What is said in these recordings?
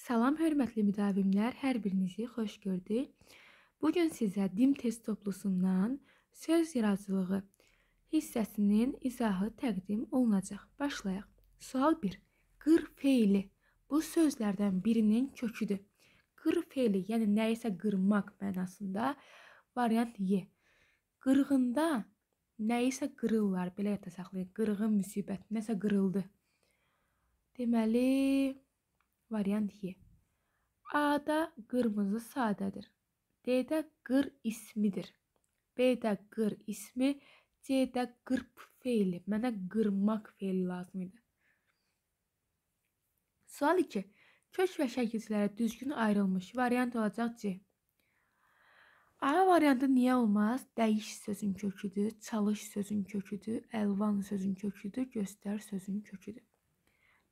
Salam hörmətli müdavimlər, hər birinizi xoş gördük. Bu gün sizə DIM test toplusundan söz yaradıcılığı hissəsinin izahı təqdim olunacaq. Başlayaq. Sual 1. Qır feili bu sözlərdən birinin köküdür. Qır feili, yəni nəyisə qırmaq mənasında. Variant Y. Qırğında nəyisə qırırlar, belə yadda saxlayın. Qırğın müsibət, nəsə qırıldı. Deməli, Variant Y. A-da qırmızı sadədir. D-də qır ismidir. B-də qır ismi, C-də qırp feili. Mənə qırmaq feili lazım idi. Sual 2. Kök və şəkilçilərə düzgün ayrılmış variant olacaq C. A variantı niyə olmaz? Dəyiş sözün köküdür, çalış sözün köküdür, əlvan sözün köküdür, göstər sözün köküdür.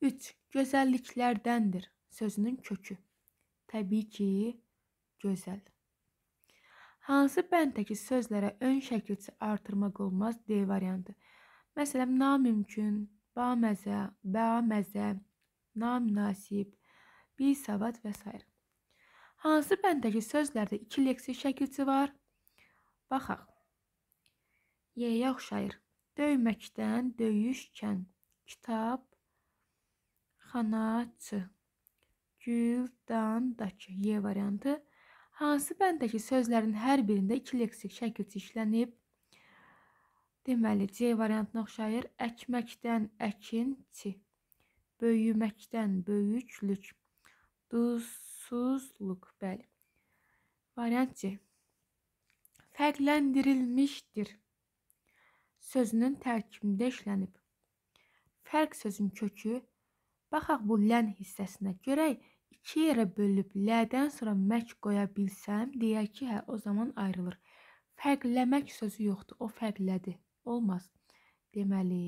3. Gözəlliklərdəndir sözünün kökü. Təbii ki, gözəl. Hansı bəndəki sözlərə ön şəkilçi artırmaq olmaz D variantı. Məsələn, namümkün, baməzə, bəməzə, namünasib, bisavad və s. Hansı bəndəki sözlərdə iki leksik şəkilçi var? Baxaq. Y-yə oxşayır. Döyməkdən, döyüşkən, kitab, qanaatçı. Güldandakı Y variantı. Hansı bəndəki sözlərin hər birində iki leksik şəkilçi işlənib? Deməli, C variantına oxşayır. Əkməkdən əkinçi, böyüməkdən böyüklük, duzsuzluq, bəli. Variant C. Fərqləndirilmişdir. Sözünün tərkibində işlənib. Fərq sözün kökü Baxaq bu lən hissəsinə görək iki yerə bölüb lədən sonra mək qoya bilsəm, deyək ki, hə, o zaman ayrılır. Fərqləmək sözü yoxdur. O fərqlədi. Olmaz. Deməli,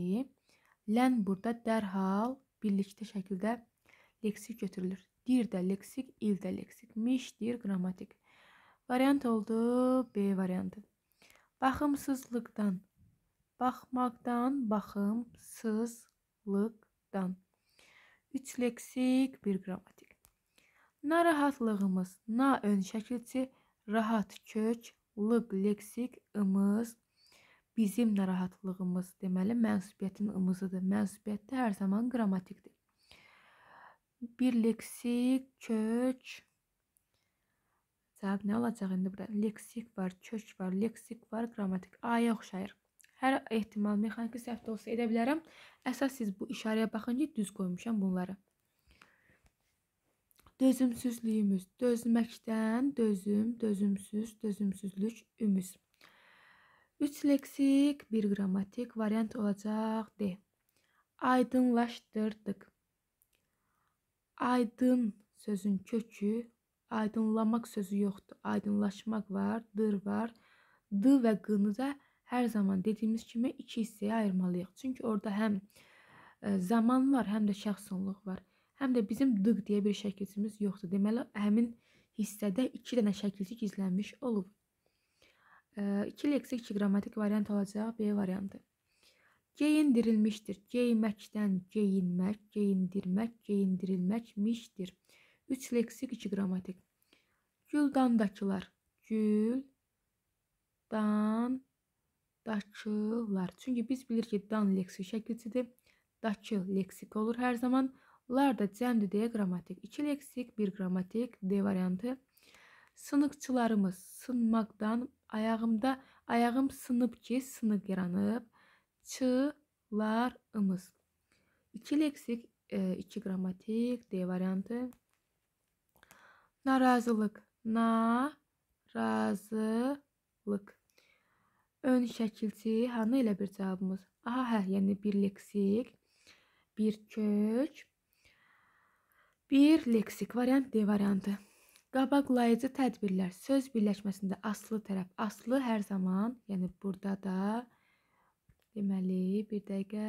lən burada dərhal birlikdə şəkildə leksik götürülür. Dir də leksik, il də leksik. Miş dir qrammatik. Variant oldu B variantı. Baxımsızlıqdan. Baxmaqdan, baxımsızlıqdan. 3 leksik, 1 qrammatik. Narahatlığımız na ön şəkilçi, rahat kök, lıq leksik, ımız bizim narahatlığımız deməli mənsubiyyətin ımızıdır. Mənsubiyyət də hər zaman qrammatikdir. Bir leksik, kök cavab nə olacaq indi burada? Leksik var, kök var, leksik var, qrammatik A-ya oxşayır. Hər ehtimal mexaniki səhv də olsa edə bilərəm. Əsas siz bu işarəyə baxın ki, düz qoymuşam bunları. Dözümsüzlüyümüz, dözməkdən dözüm, dözümsüz, dözümsüzlük, ümüz. 3 leksik, 1 qrammatik variant olacaq D. Aydınlaşdırdıq. Aydın sözün kökü aydınlamaq sözü yoxdur. Aydınlaşmaq var, dır var. D və q-nı da Hər zaman dediyimiz kimi iki hissəyə ayırmalıyıq. Çünki orada həm e, zaman var, həm də şəxsunluq var. Həm də bizim dıq deyə bir şəkilçimiz yoxdur. Deməli, həmin hissədə 2 dənə şəkilçi gizlənmiş olub. 2 e, leksik, 2 qrammatik variant olacaq B variantı. Geyindirilmişdir. Geyməkdən geyinmək, geyindirmək, geyindirilmək mişdir. 3 leksik, 2 qrammatik. Güldandakılar. Gül dan daçılar. Çünki biz bilir ki dan leksik şəkilçidir. Daçı leksik olur hər zaman. Lar da cəmdir deyə qrammatik. 2 leksik, bir qrammatik D variantı. Sınıqçılarımız sınmaqdan ayağımda ayağım sınıb ki sınıq yaranıb. Çılarımız. 2 leksik, e, iki qrammatik D variantı. Narazılıq. Na razılık Ön şəkilçi hanı elə bir cavabımız? Aha, hə, yəni bir leksik, bir kök, bir leksik variant D variantı. Qabaqlayıcı tədbirlər söz birləşməsində aslı tərəf aslı hər zaman, yəni burada da deməli bir dəqiqə